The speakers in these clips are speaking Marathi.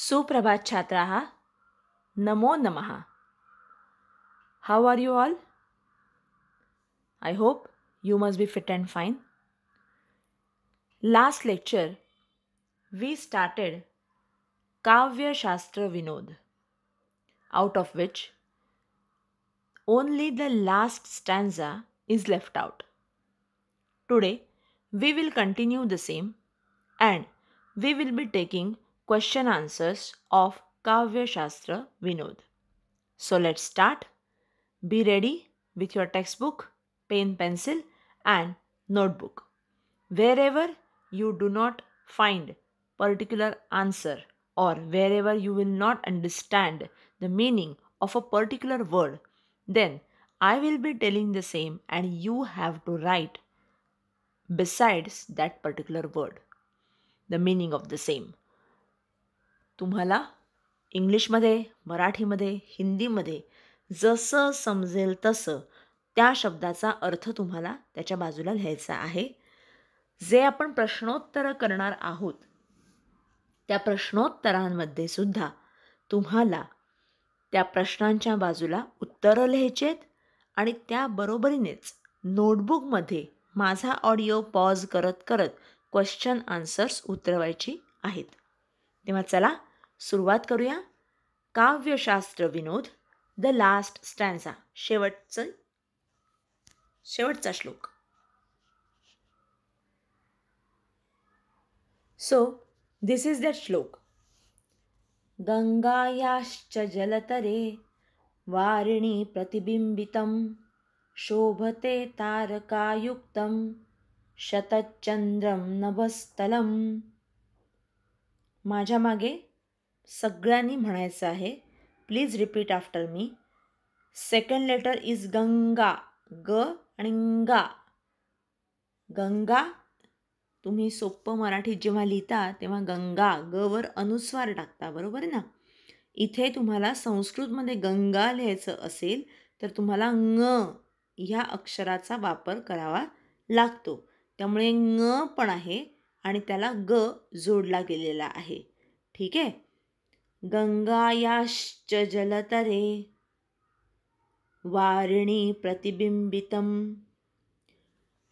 Suprabhat Chatraha. Namo Namaha. How are you all? I hope you must be fit and fine. Last lecture, we started Kavya Shastra Vinod, out of which only the last stanza is left out. Today, we will continue the same and we will be taking question answers of Kavya Shastra Vinod. So let's start. Be ready with your textbook, pen, pencil, and notebook. Wherever you do not find particular answer or wherever you will not understand the meaning of a particular word, then I will be telling the same and you have to write besides that particular word the meaning of the same. तुम्हाला इंग्लिशमध्ये मराठीमध्ये हिंदीमध्ये जसं समजेल तसं त्या शब्दाचा अर्थ तुम्हाला त्याच्या बाजूला लिहायचा आहे जे आपण प्रश्नोत्तरं करणार आहोत त्या प्रश्नोत्तरांमध्ये सुद्धा तुम्हाला त्या प्रश्नांच्या बाजूला उत्तरं लिहायचेत आणि त्याबरोबरीनेच नोटबुकमध्ये माझा ऑडिओ पॉज करत करत क्वेश्चन आन्सर्स उतरवायची आहेत तेव्हा चला सुरुवात करूया काव्यशास्त्र विनोद द लास्ट स्टॅन्झा शेवटचं शेवटचा श्लोक सो दिस इज दॅट श्लोक गंगायाश्च जलतरे वारिणी प्रतिबिंबितं शोभते तारकायुक्तं शतचंद्रम नभस्तलम माझ्या मागे सगळ्यांनी म्हणायचं आहे please repeat after me second letter is Ganga ग आणि गा गंगा तुम्ही सोप्पं मराठीत जेव्हा लिहिता तेव्हा गंगा ग वर अनुस्वार टाकता बरोबर ना इथे तुम्हाला संस्कृतमध्ये गंगा लिहायचं असेल तर तुम्हाला ङ ह्या अक्षराचा वापर करावा लागतो त्यामुळे ङ पण आहे आणि त्याला ग जोडला गेलेला आहे ठीक आहे गङ्गायाश्च जलतरे वारिणी प्रतिबिम्बितं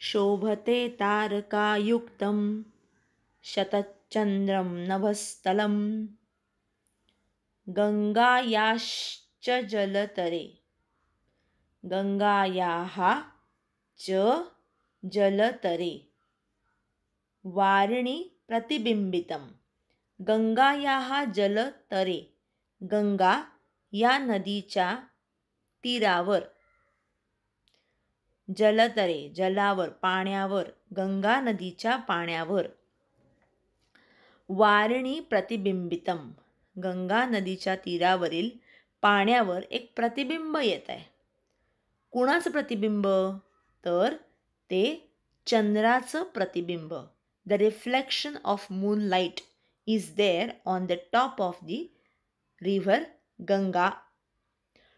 शोभते तारकायुक्तं शतचन्द्रं नवस्थलम् गङ्गायाश्च जलतरे गङ्गायाः च जलतरे वारिणी प्रतिबिम्बितम् गंगा गंगायाः जलतरे गंगा या नदीच्या तीरावर जलतरे जलावर पाण्यावर गंगा नदीच्या पाण्यावर वारणी प्रतिबिंबितम गंगा नदीच्या तीरावरील पाण्यावर एक प्रतिबिंब येत आहे कुणाचं प्रतिबिंब तर ते चंद्राचं प्रतिबिंब the reflection of light is there on the top of the river Ganga.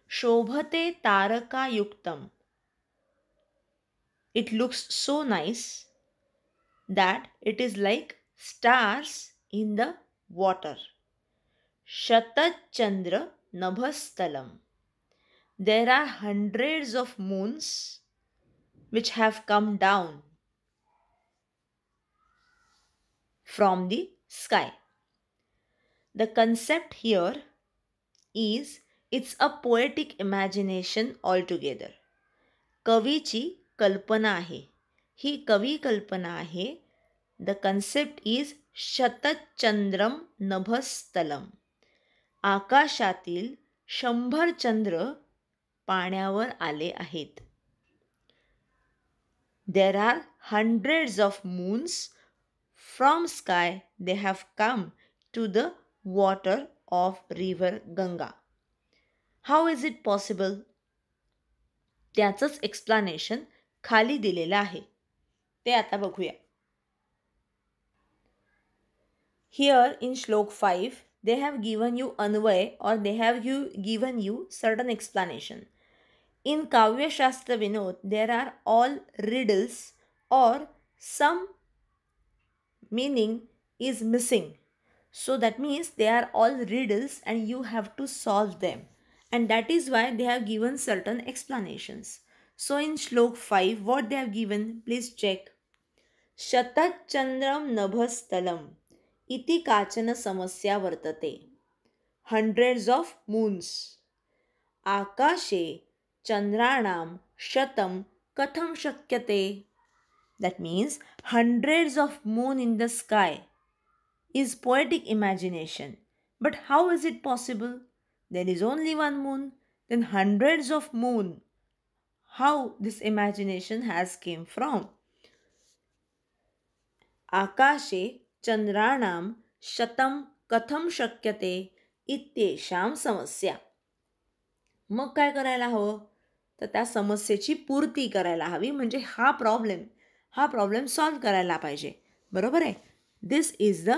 Shobhate Taraka Yuktam. It looks so nice that it is like stars in the water. Shatachandra Nabhastalam. There are hundreds of moons which have come down from the sky. The concept here is it's a poetic imagination altogether. कवीची कल्पना आहे ही कवी कल्पना आहे द कन्सेप्ट इज शतचंद्रम नभस्तलम आकाशातील शंभर चंद्र पाण्यावर आले आहेत there are hundreds of moons from sky they have come to the water of river Ganga. How is it possible? त्याचंच एक्सप्लानेशन खाली दिलेलं आहे ते आता बघूया here in shlok five they have given you अन्वय और they have you given you certain explanation in काव्यशास्त्र विनोद देर आर ऑल रिडल्स और some meaning is missing So that means they are all riddles and you have to solve them. And that is why they have given certain explanations. So in Shlok 5, what they have given, please check. Shatat Chandram Nabhastalam Iti Kachana Samasya Vartate Hundreds of moons. Akashe Chandranam Shatam Katham Shakyate That means hundreds of moon in the sky is poetic imagination. But how is it possible? There is only one moon, then hundreds of moon. How this imagination has came from? आकाशे चंद्राणाम katham कथम शक्यते इत्येशाम समस्या मग काय करायला हवं तर त्या समस्येची पूर्ती करायला हवी म्हणजे हा प्रॉब्लेम हा प्रॉब्लेम सॉल्व करायला पाहिजे बरोबर आहे this is the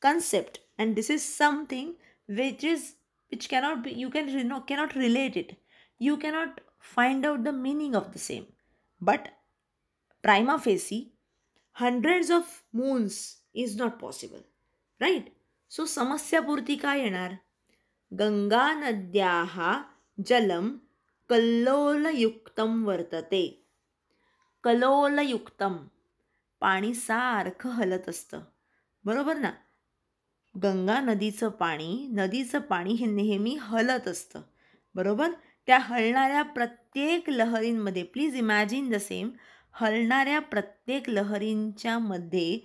concept and this is something which is which cannot be you can you know, cannot relate it you cannot find out the meaning of the same but prima facie hundreds of moons is not possible right so samasya so yanar ganga nadyaha jalam jalam yuktam yuktam vartate. कलोलयुक्तम पाणी सारखं हलत असतं बरोबर ना गंगा नदीचं पाणी नदीचं पाणी हे नेहमी हलत असतं बरोबर त्या हलणाऱ्या प्रत्येक लहरींमध्ये प्लीज इमॅजिन द सेम हलणाऱ्या प्रत्येक लहरींच्या मध्ये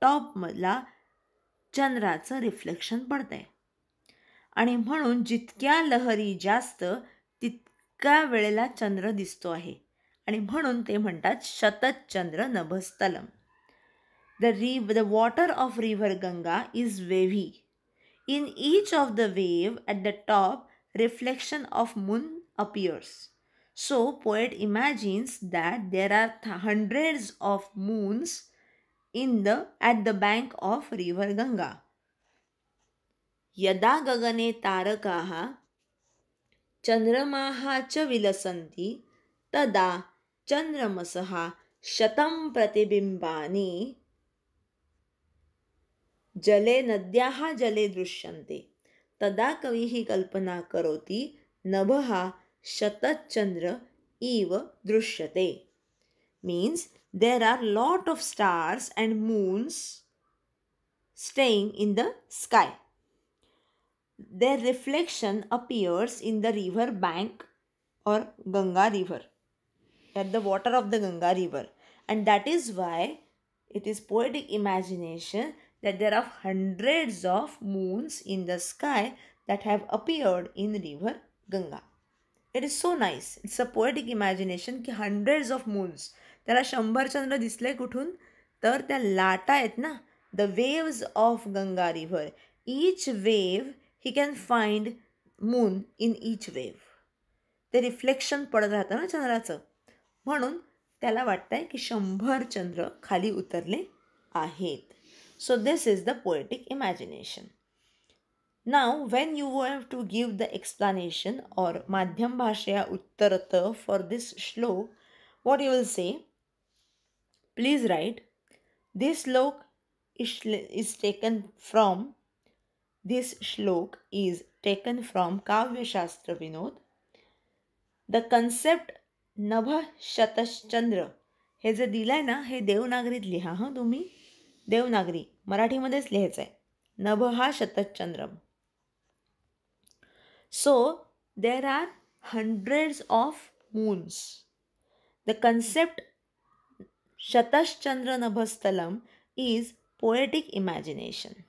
टॉपमधला चंद्राचं रिफ्लेक्शन आहे आणि म्हणून जितक्या लहरी जास्त तितक्या वेळेला चंद्र दिसतो आहे आणि म्हणून ते म्हणतात शतचंद्र नभस्तलम The, river, the water of river Ganga is wavy. In each of the wave at the top, reflection of moon appears. So poet imagines that there are th- hundreds of moons in the at the bank of river Ganga. यदा गगने तारकाः chandramaha च विलसन्ति तदा चन्द्रमसः shatam प्रतिबिम्बानि जले नद्याः जले दृश्यन्ते तदा कवी कल्पना करोती नभ शतचंद्र इव दृश्यते there there lot of stars and moons staying in the sky there reflection appears in the river bank और गंगा रिव्हर या the water of the Ganga river and that is why it is poetic imagination that there are hundreds of moons in the sky that have appeared in river Ganga. It is so nice it's a poetic imagination की हंड्रेड्स ऑफ मून्स त्याला शंभर चंद्र दिसले कुठून तर त्या लाटा आहेत ना the waves of Ganga river each wave he can find moon in each wave ते रिफ्लेक्शन पडत राहतं ना चंद्राचं म्हणून त्याला वाटतं आहे की शंभर चंद्र खाली उतरले आहेत So this is the poetic imagination. Now when you have to give the explanation or Madhyam Bhashya Uttarata for this shlok, what you will say? Please write, this shlok is, is taken from, this shlok is taken from Kavya Shastra Vinod. The concept Nabha शतश्चंद्र he is a ना हे देवनागरीत लिहा तुम्ही देवनागरी मराठीमध्येच लिहायचं आहे नभहा शतचंद्र so there are hundreds of moons the concept शतश्चंद्र नभस्थलम is poetic imagination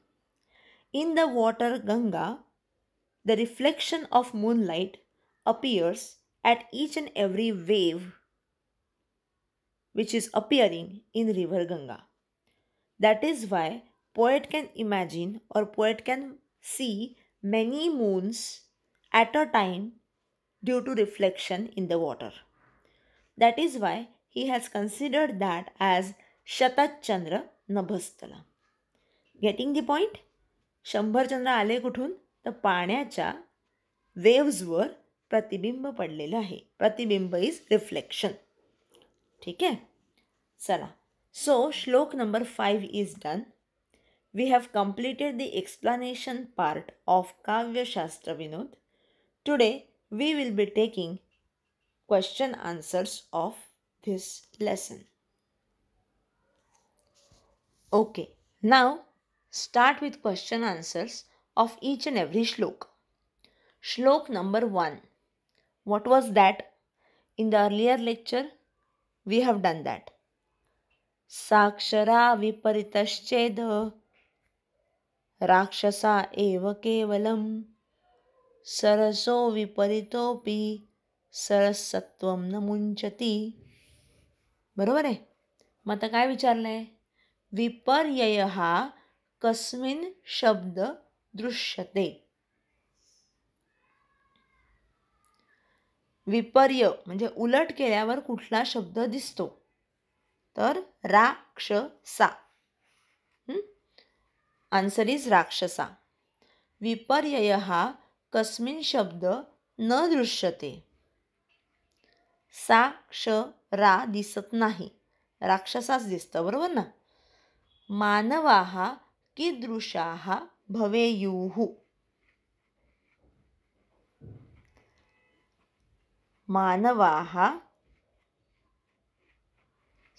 in the water Ganga the reflection of moonlight appears at each and every wave which is appearing in river Ganga that is why poet can imagine or poet can see many moons at a time due to reflection in the water that is why he has considered that as शतचंद्र नभस्तला गेटिंग दी पॉईंट शंभर चंद्र आले कुठून तर पाण्याच्या वेव्जवर प्रतिबिंब पडलेलं आहे प्रतिबिंब इज रिफ्लेक्शन ठीक आहे चला So, shlok number 5 is done. We have completed the explanation part of Kavya Shastra Vinod. Today, we will be taking question answers of this lesson. Okay, now start with question answers of each and every shlok. Shlok number 1. What was that? In the earlier lecture, we have done that. साक्षरा विपरीतश्चेद राक्षसा एव केवलं सरसो विपरीतोपी सरसत्वम न मुंचती बरोबर आहे मग आता काय विचारलंय आहे विपर्यय हा कस्मिन शब्द दृश्यते विपर्य म्हणजे उलट केल्यावर कुठला शब्द दिसतो तर राक्षसा आन्सर इज राक्षसा विपर्यय हा कस्मिन शब्द न दृश्यते सा क्ष रा दिसत नाही राक्षसाच दिसतं बरोबर ना मानवा हा कीदृशा भवेयुः मानवा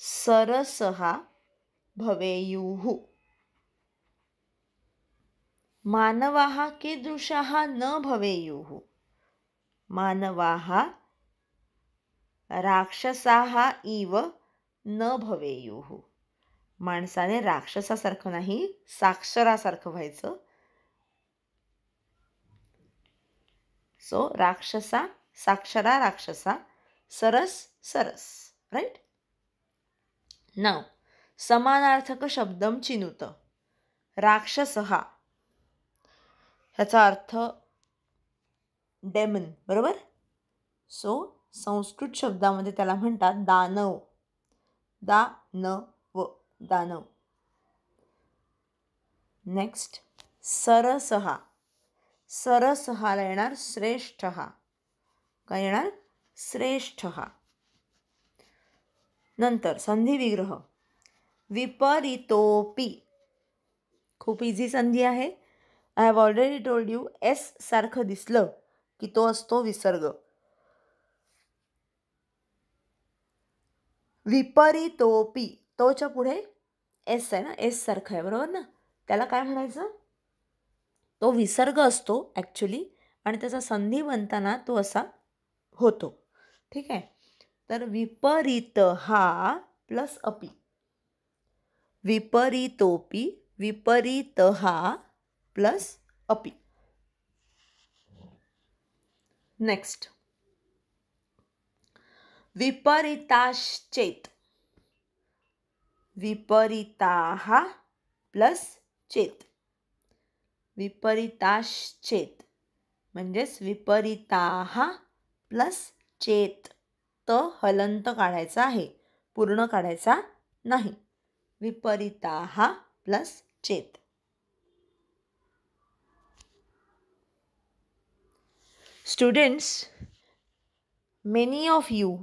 सरसहा भवेयुः मानवाः कीदृशाः न भवेयुः मानवाः राक्षसाः इव न भवेयुः माणसाने राक्षसासारखं नाही साक्षरासारखं व्हायचं सो राक्षसा साक्षरा राक्षसा सरस सरस राईट नाव समानार्थक शब्दम चिनुत राक्षस हा ह्याचा अर्थ डेमन बरोबर सो संस्कृत शब्दामध्ये त्याला म्हणतात दानव दा न व दानव नेक्स्ट सरस हा सरस येणार श्रेष्ठ हा काय येणार श्रेष्ठ हा नंतर संधी विग्रह विपरितोपी खूप इझी संधी आहे I have already told you as सारखं दिसलं की तो असतो विसर्ग विपरीतोपी तोच्या पुढे एस आहे ना एस सारखं आहे बरोबर ना त्याला काय म्हणायचं तो विसर्ग असतो ॲक्च्युली आणि त्याचा संधी बनताना तो असा होतो ठीक आहे तर विपरीत हा प्लस अपी विपरीतोपी विपरीत हा प्लस अपी नेक्स्ट विपरीताश्चेत विपरीता प्लस चेत विपरीताश्चेत म्हणजेच विपरीता प्लस चेत फक्त हलंत काढायचा आहे पूर्ण काढायचा नाही विपरीता हा प्लस चेत students many of you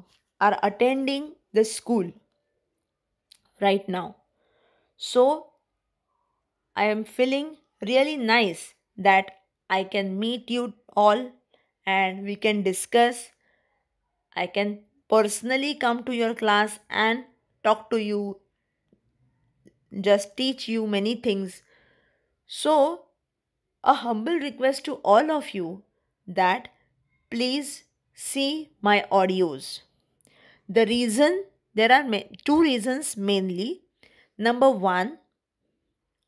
are attending the school right now so I am feeling really nice that I can meet you all and we can discuss I can personally come to your class and talk to you, just teach you many things. So, a humble request to all of you that please see my audios. The reason there are two reasons mainly. Number one,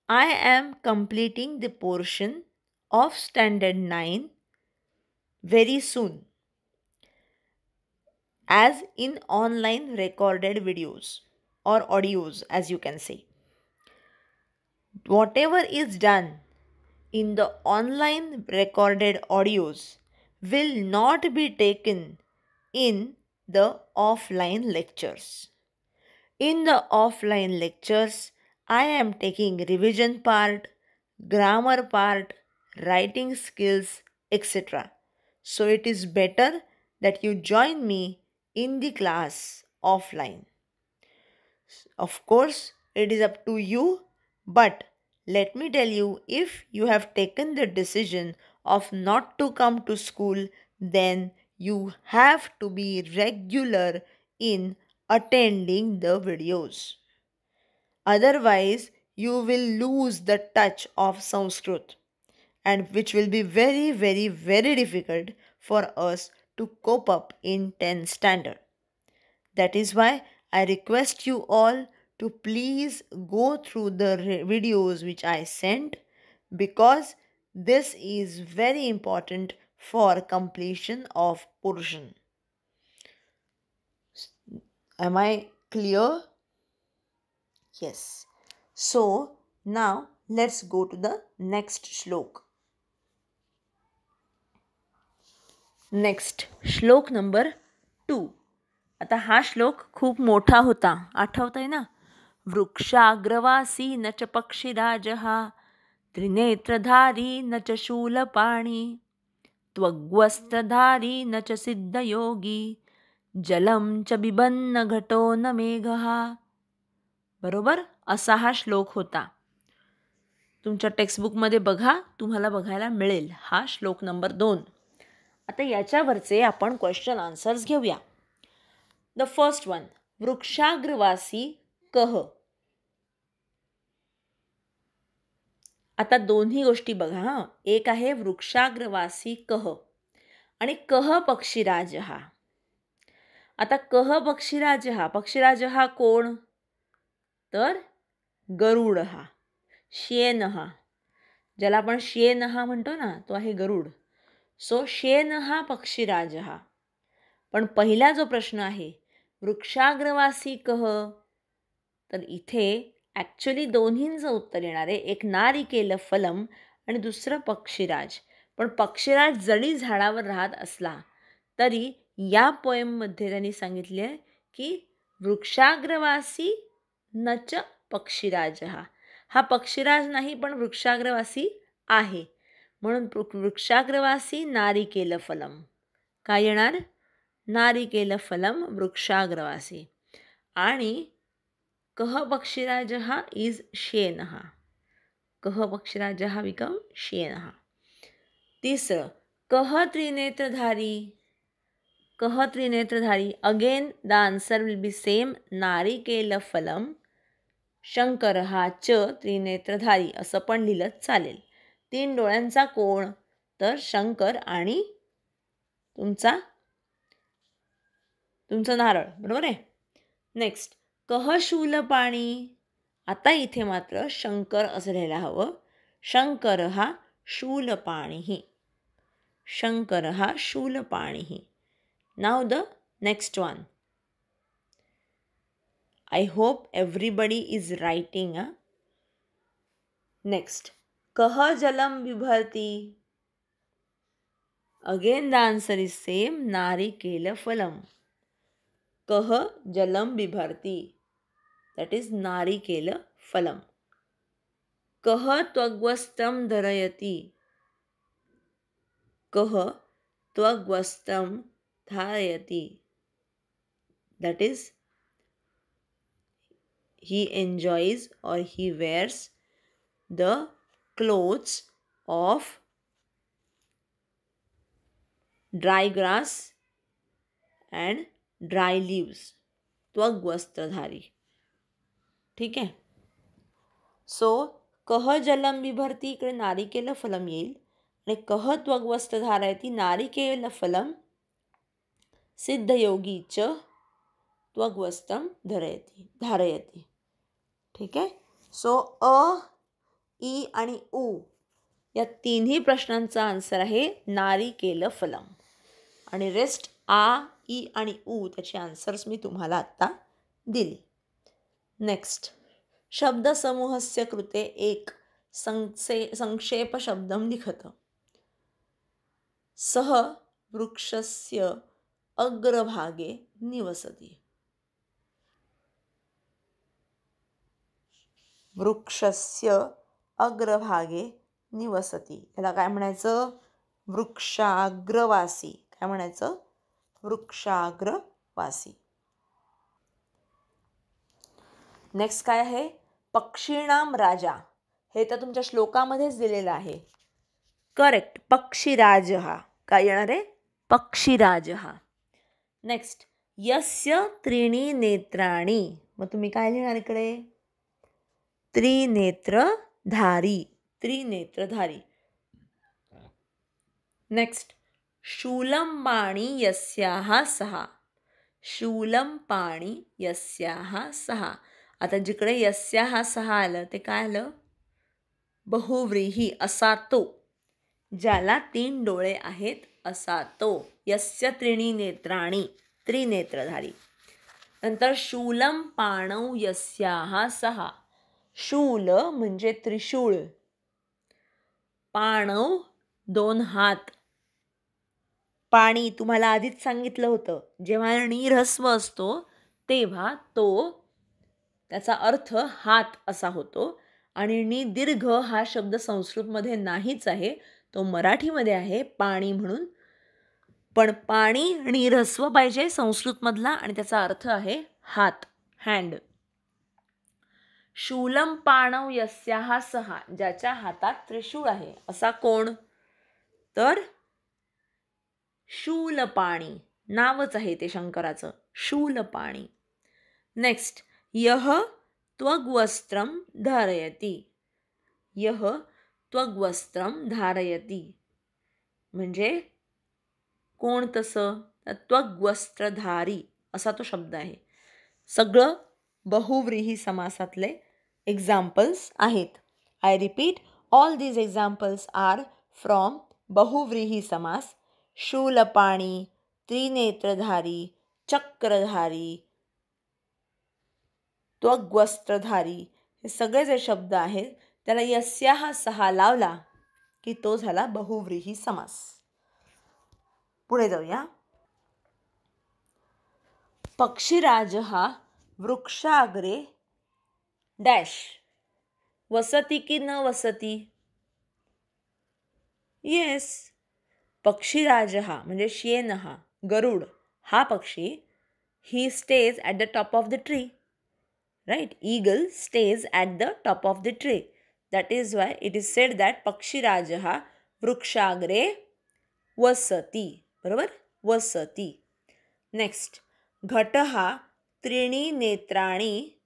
I am completing the portion of standard 9 very soon as in online recorded videos or audios as you can say whatever is done in the online recorded audios will not be taken in the offline lectures. In the offline lectures, I am taking revision part, grammar part, writing skills, etc. So it is better that you join me in the class offline. Of course, it is up to you, but let me tell you if you have taken the decision of not to come to school, then you have to be regular in attending the videos. Otherwise, you will lose the touch of Sanskrit and which will be very, very, very difficult for us to cope up in 10 standard. That is why I request you all to please go through the videos which I sent because this is very important for completion of portion. Am I clear? Yes. So now let's go to the next slok. Next shlok number two आता हा श्लोक खूप मोठा होता आठवत आहे ना वृक्षाग्रवासी न च पक्षीराज त्रिनेत्रधारी न च शूलपाणी त्वग्वस्त्रधारी न च सिद्धयोगी जलम च बिबन्न घटो न मेघ बरोबर असा हा श्लोक होता तुमच्या टेक्स्टबुकमध्ये बघा तुम्हाला बघायला मिळेल हा श्लोक नंबर दोन आता याच्यावरचे आपण क्वेश्चन आन्सर्स घेऊया द फर्स्ट वन वृक्षाग्रवासी कह आता दोन्ही गोष्टी बघा हां एक आहे वृक्षाग्रवासी कह आणि कह पक्षीराज हा आता कह पक्षीराज हा पक्षीराज हा कोण तर गरुड हा शेन हा ज्याला आपण शेन हा म्हणतो ना तो आहे गरुड सो शेन हा पक्षीराज हा पण पहिला जो प्रश्न आहे वृक्षाग्रवासी कह तर इथे ॲक्च्युली दोन्हींचं उत्तर येणार आहे एक नारी केलं फलम आणि दुसरं पक्षीराज पण पक्षीराज जरी झाडावर राहत असला तरी या पोयममध्ये त्यांनी सांगितले आहे की वृक्षाग्रवासी नच पक्षीराज हा हा पक्षीराज नाही पण वृक्षाग्रवासी आहे म्हणून वृक्षाग्रवासी नारी केलं फलम काय येणार नारी केलं फलम वृक्षाग्रवासी आणि कह पक्षीराज हा इज शेन हा कह पक्षीराज हा विकम शेन हा तिसरं कह त्रिनेत्रधारी कह त्रिनेत्रधारी again the answer will be same नारी केलं फलम शंकर हा च त्रिनेत्रधारी असं पण लिहिलं चालेल तीन डोळ्यांचा कोण तर शंकर आणि तुमचा तुमचं नारळ बरोबर आहे नेक्स्ट शूल पाणी आता इथे मात्र शंकर असं लिहायला हवं शंकर हा शूल ही, शंकर हा शूल ही, now the next one I hope everybody is writing a next कह जलम बिभरती again the answer is same नारिकेल फलम कह जलम बिभरती दॅट इज नारिकेल फलम कह त्वग्वस्तं धरयती कह त्वग्वस्तं धारयती that is he enjoys or he wears the clothes of dry grass and dry leaves. त्वग वस्त्रधारी ठीक आहे सो कह जलम बिभरती इकडे नारिकेल फलम येईल आणि कह त्वग वस्त्रधार आहे ती नारिकेल फलम सिद्धयोगी च त्वग वस्त्रम धरयती धारयती ठीक आहे सो अ ई आणि ऊ या तिन्ही प्रश्नांचा आन्सर आहे नारी केलं फलम आणि रेस्ट आ ई आणि ऊ त्याचे आन्सर्स मी तुम्हाला आत्ता दिली नेक्स्ट शब्दसमूहस्य कृते एक संक्षेप शब्द लिखत सह वृक्षस्य अग्रभागे निवसती वृक्षस्य अग्रभागे निवसती याला काय म्हणायचं वृक्षाग्रवासी काय म्हणायचं वृक्षाग्रवासी नेक्स्ट काय आहे पक्षीणाम राजा हे तर तुमच्या श्लोकामध्येच दिलेलं आहे करेक्ट पक्षीराज हा काय येणार आहे पक्षीराज हा नेक्स्ट यस्य त्रिणी नेत्राणी मग तुम्ही काय लिहिणार इकडे त्रिनेत्र धारी त्रिनेत्रधारी नेक्स्ट शूलम पाणी यस्याः सहा शूलम पाणी यस्याः सहा आता जिकडे यस्याः सहा आलं ते काय आलं बहुव्रीही असा ज्याला तीन डोळे आहेत असातो, तो यस्य त्रिणी नेत्राणी त्रिनेत्रधारी नंतर शूलम पाणौ यस्याः सहा शूल म्हणजे त्रिशूळ पाणव दोन हात पाणी तुम्हाला आधीच सांगितलं होतं जेव्हा नीरहस्व असतो तेव्हा तो त्याचा अर्थ हात असा होतो आणि नी दीर्घ हा शब्द संस्कृतमध्ये नाहीच आहे तो मराठीमध्ये आहे पाणी म्हणून पण पाणी निरस्व पाहिजे संस्कृतमधला आणि त्याचा अर्थ आहे हात हँड शूलम पाणव यस्या हा सहा ज्याच्या हातात त्रिशूळ आहे असा कोण तर शूलपाणी नावच आहे ते शंकराचं शूलपाणी नेक्स्ट यह त्वग्वस्त्रम धारयती यह त्वग्वस्त्र धारयती म्हणजे कोण तसं त्वग्वस्त्रधारी असा तो शब्द आहे सगळं बहुव्रीही समासातले एक्झाम्पल्स आहेत I repeat all these examples are from बहुव्रीही समास शूलपाणी त्रिनेत्रधारी चक्रधारी त्वग्वस्त्रधारी हे सगळे जे शब्द आहेत त्याला यस्या सहा लावला की तो झाला बहुव्रीही समास पुढे जाऊया पक्षीराज हा वृक्षाग्रे डॅश वसती की न वसती येस पक्षीराज हा म्हणजे शिएन हा गरुड हा पक्षी he stays at the top of the tree right eagle stays at the top of the tree that is why it is said that पक्षीराज वृक्षाग्रे वसती बरोबर वसती नेक्स्ट घट हा त्रिणी नेत्राणी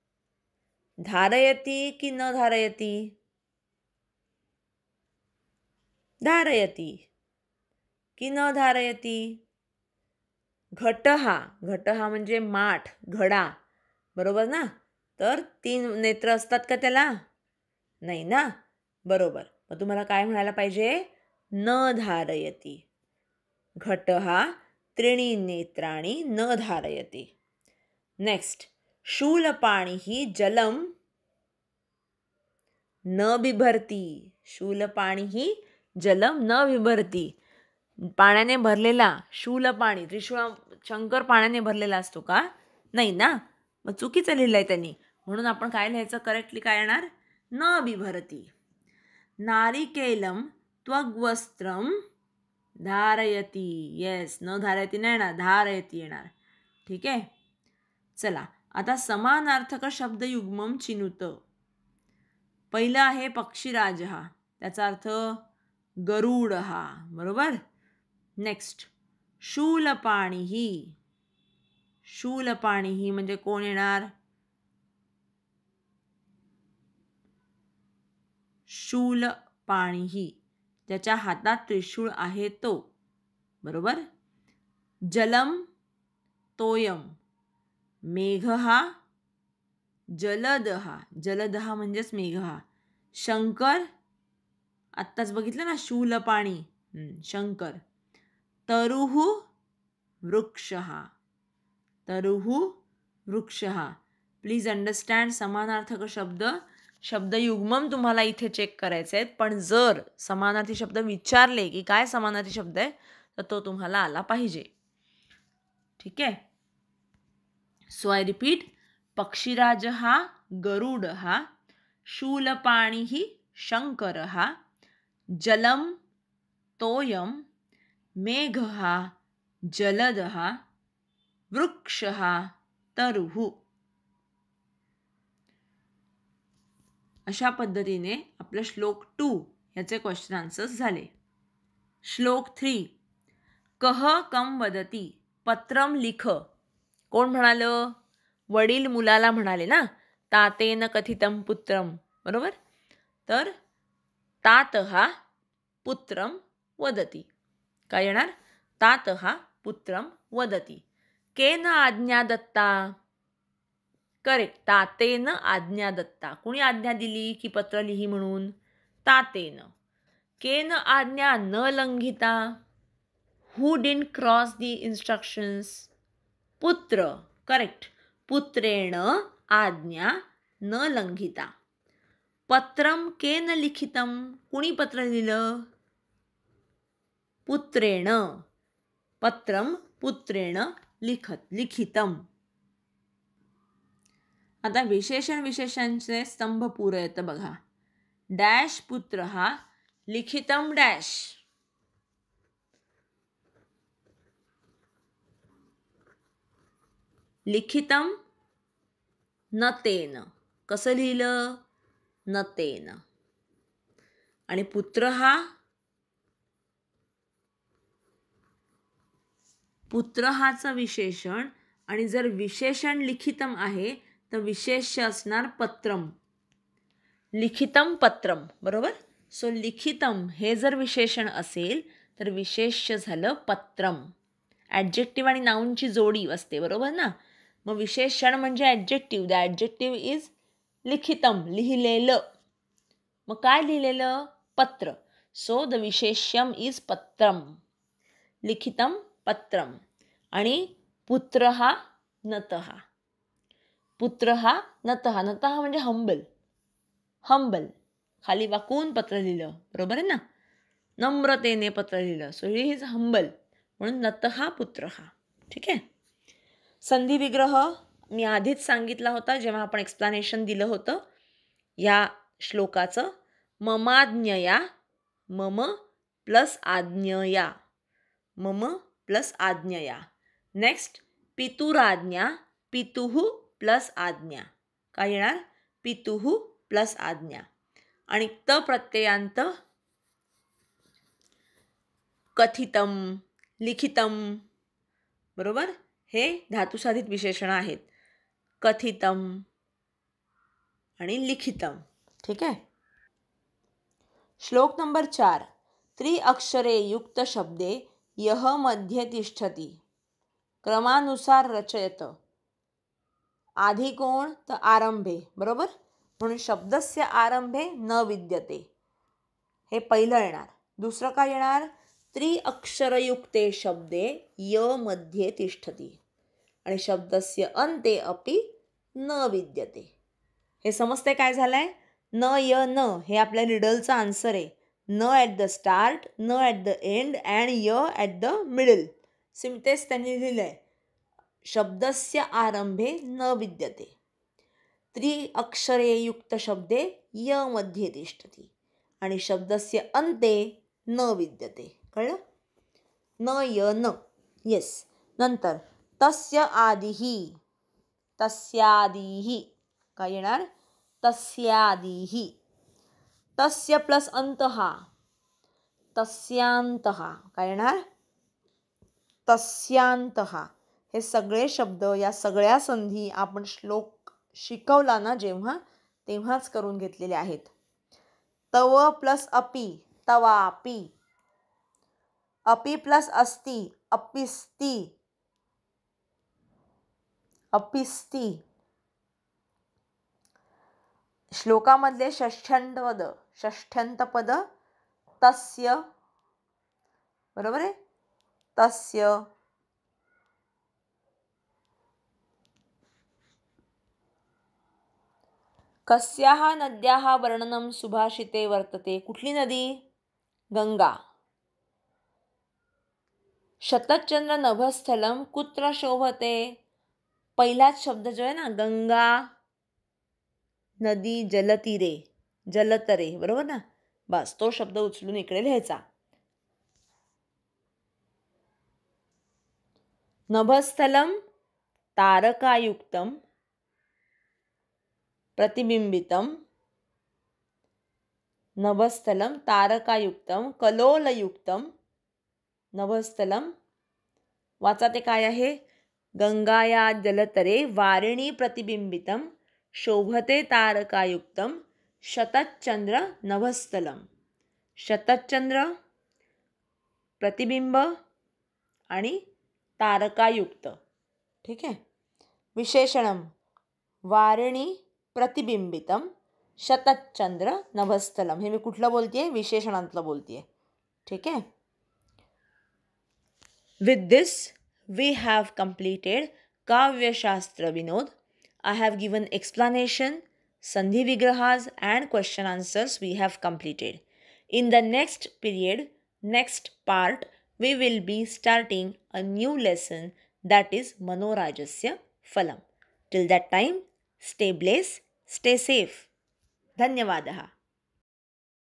धारयती की न धारयती धारयती की न धारयती घटहा घटहा म्हणजे माठ घडा बरोबर ना तर तीन नेत्र असतात का त्याला नाही ना बरोबर मग तुम्हाला काय म्हणायला पाहिजे न धारयती घटहा त्रिणी नेत्राणी न धारयती नेक्स्ट ही जलं न बिभरती ही जलम न विभरती पाण्याने भरलेला शूलपाणी त्रिशूळ शंकर पाण्याने भरलेला असतो का नाही ना मग चुकीचं लिहिलं आहे त्यांनी म्हणून आपण काय लिहायचं करेक्टली काय येणार न बिभरती नारिकेलम त्वग्वस्त्र धारयती येस न धारयती नाही येणार धारयती येणार ठीक आहे चला आता समानार्थक शब्द युग्मम चिनुत पहिलं आहे पक्षीराज हा त्याचा अर्थ गरुड हा बरोबर नेक्स्ट ही. शूलपाणी ही म्हणजे कोण येणार शूल ही. ज्याच्या हातात त्रिशूळ आहे तो बरोबर जलम तोयम मेघ हा जलदहा हा म्हणजेच मेघ शंकर आत्ताच बघितलं ना शूल पाणी शंकर तरुहू वृक्ष हा तरुहू वृक्ष हा प्लीज अंडरस्टँड समानार्थक शब्द शब्द तुम्हाला इथे चेक करायचे आहेत पण जर समानार्थी शब्द विचारले की काय समानार्थी शब्द आहे तर तो तुम्हाला आला पाहिजे ठीक आहे सो आय रिपीट पक्षीराज हा गरुड हा शूलपाणी ही शंकर हा जलम तोयम मेघ हा जलद हा वृक्ष हा तरुहू अशा पद्धतीने आपलं श्लोक टू ह्याचे क्वेश्चन आन्सर्स झाले श्लोक थ्री कह कम वदती पत्रम लिख कोण म्हणालं वडील मुलाला म्हणाले ना तातेन कथितम पुत्रम बरोबर तर तात हा पुत्रम वदती काय येणार तात हा पुत्रम वदती केन आज्ञा दत्ता करेक्ट तातेन आज्ञा दत्ता कुणी आज्ञा दिली की पत्र लिही म्हणून तातेन केन आज्ञा न लंघिता who didn't cross the instructions पुत्र करेक्ट पुत्रेण आज्ञा न लंघिता पत्रम केन लिखितम कुणी पत्र लिहिलं पुत्रेण पत्रम पुत्रेण लिखत लिखितम आता विशेषण विशेषांचे स्तंभ पूर येतं बघा डॅश पुत्र हा लिखितम डॅश लिखितम न तेन कसं लिहिलं न तेन आणि पुत्र हा पुत्र हाचं विशेषण आणि जर विशेषण लिखितम आहे तर विशेष असणार पत्रम लिखितम पत्रम बरोबर सो लिखितम हे जर विशेषण असेल तर विशेष झालं पत्रम ॲडजेक्टिव्ह आणि नाऊनची जोडी असते बरोबर ना मग विशेषण म्हणजे ॲडजेक्टिव्ह द ॲडजेक्टिव्ह इज लिखितम लिहिलेलं मग काय लिहिलेलं पत्र सो द विशेष्यम इज पत्रम लिखितम पत्रम आणि पुत्र हा नत हा पुत्र हा नत हा नत हा म्हणजे हंबल हंबल खाली वाकून पत्र लिहिलं बरोबर आहे ना नम्रतेने पत्र लिहिलं सो ही इज हंबल म्हणून नत हा पुत्र हा ठीक आहे संधिविग्रह मी आधीच सांगितला होता जेव्हा आपण एक्सप्लानेशन दिलं होतं या श्लोकाचं ममाज्ञया मम प्लस आज्ञया मम प्लस आज्ञया नेक्स्ट पितुराज्ञा पितुः प्लस आज्ञा काय येणार पितुः प्लस आज्ञा आणि त प्रत्ययांत कथितम लिखितम बरोबर हे धातुसाधित विशेषण आहेत कथितम आणि लिखितम ठीक आहे श्लोक नंबर चार त्रिअक्षरे युक्त शब्दे यह मध्य तिष्ठती क्रमानुसार रचयत आधी कोण तर आरंभे बरोबर म्हणून शब्दस्य आरंभे न विद्यते हे पहिलं येणार दुसरं काय येणार त्रिअक्षरयुक्ते शब्दे य मध्ये तिष्ठती आणि शब्दस्य अंते अपि न विद्यते हे समजते काय झालं आहे न य न हे आपल्या रिडलचा आन्सर आहे न ॲट द स्टार्ट न ॲट द एंड अँड य ॲट द मिडल सिमतेस त्यांनी लिहिलं आहे शब्दस्य आरंभे न विद्यते त्रिअक्षरेयुक्त शब्दे य मध्ये तिष्ठती आणि शब्दस्य अंते न विद्यते कळलं न येस नंतर तस्य आदिही तस्यादिही काय येणार तस्यादिही तस्य प्लस अंत हा तस्यांत काय येणार तस्यांत हे सगळे शब्द या सगळ्या संधी आपण श्लोक शिकवला ना जेव्हा तेव्हाच करून घेतलेले आहेत तव प्लस अपी तवापी अपी प्लस अस्ति अपिस्ति अपिस्ति श्लोकामधले षष्ठंत पद षष्ठंत पद तस्य बरोबर आहे तस्य कस्या नद्या वर्णनं सुभाषिते वर्तते कुठली नदी गंगा शतचंद्र नभस्थलम कुत्र शोभते पहिलाच शब्द जो आहे ना गंगा नदी जलतीरे जलतरे बरोबर ना बस तो शब्द उचलून इकडे लिहायचा नभस्थलम तारकायुक्तम प्रतिबिंबितम नभस्थलम तारकायुक्तम कलोलयुक्तम नवस्थलम वाचा ते काय आहे गंगाया जलतरे वारिणी प्रतिबिंबितम शोभते तारकायुक्तम शतचंद्र नभस्थलम शतचंद्र प्रतिबिंब आणि तारकायुक्त ठीक आहे विशेषणम वारिणी प्रतिबिंबितम शतचंद्र नभस्थलम हे मी कुठलं बोलते आहे विशेषणांतलं बोलते आहे ठीक आहे With this, we have completed Kavya Shastra Vinod. I have given explanation, Sandhi Vigrahas and question answers we have completed. In the next period, next part, we will be starting a new lesson that is Manorajasya Phalam. Till that time, stay blessed, stay safe. ಧನ್ಯವಾದಃ